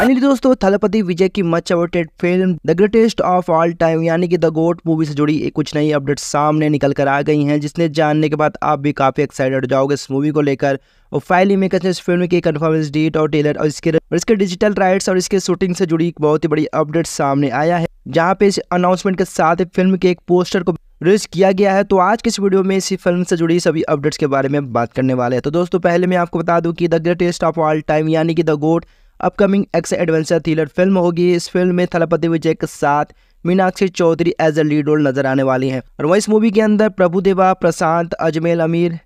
finally दोस्तों थलपति विजय की much awaited film the greatest of all time यानी कि द गोट मूवी से जुड़ी कुछ नई अपडेट सामने निकल कर आ गई हैं जिसने जानने के बाद आप भी काफ़ी एक्साइटेड हो जाओगे इस मूवी को लेकर और फाइनली मेकर्स ने इस फिल्म की कन्फर्मेंस डेट और टेलर और इसके और इसके डिजिटल राइट्स और इसके शूटिंग से जुड़ी एक बहुत ही बड़ी अपडेट सामने आया है जहाँ पे इस अनाउंसमेंट के साथ फिल्म के एक पोस्टर को रिलीज किया गया है तो आज के इस वीडियो में इसी फिल्म से जुड़ी सभी अपडेट्स के बारे में बात करने वाले हैं तो दोस्तों पहले मैं आपको बता दूं कि the greatest of all time यानी कि द गोट अपकमिंग एक्स एडवेंचर थ्रिलर फिल्म होगी इस फिल्म में थलपति विजय के साथ Meenakshi Chaudhary as a lead role नजर आने वाली हैं और वह इस मूवी के अंदर प्रभुदेवा प्रशांत अजमेल अमीर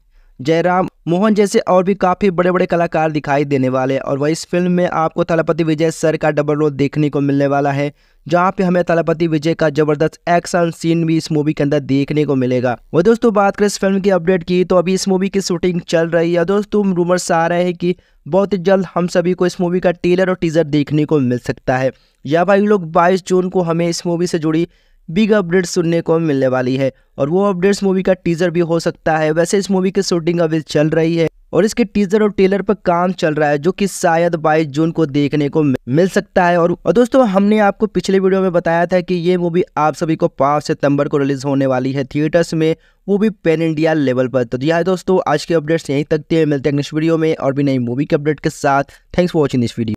जयराम मोहन जैसे और भी काफ़ी बड़े बड़े कलाकार दिखाई देने वाले हैं और वह इस फिल्म में आपको तलपति विजय सर का डबल रोल देखने को मिलने वाला है जहाँ पे हमें तलपति विजय का जबरदस्त एक्शन सीन भी इस मूवी के अंदर देखने को मिलेगा वह दोस्तों बात करें इस फिल्म की अपडेट की तो अभी इस मूवी की शूटिंग चल रही है दोस्तों रूमर्स आ रहे हैं कि बहुत ही जल्द हम सभी को इस मूवी का टेलर और टीजर देखने को मिल सकता है या भाई लोग बाईस जून को हमें इस मूवी से जुड़ी बिग अपडेट सुनने को मिलने वाली है और वो अपडेट्स मूवी का टीजर भी हो सकता है वैसे इस मूवी की शूटिंग अभी चल रही है और इसके टीजर और टेलर पर काम चल रहा है जो कि शायद 22 जून को देखने को मिल सकता है और, दोस्तों हमने आपको पिछले वीडियो में बताया था कि ये मूवी आप सभी को 5 सितंबर को रिलीज होने वाली है थिएटर्स में वो भी पेन इंडिया लेवल पर तो यहाँ दोस्तों आज के अपडेट्स यहीं तक थे मिलते हैं नेक्स्ट वीडियो में और भी नई मूवी के अपडेट के साथ thanks for watching this video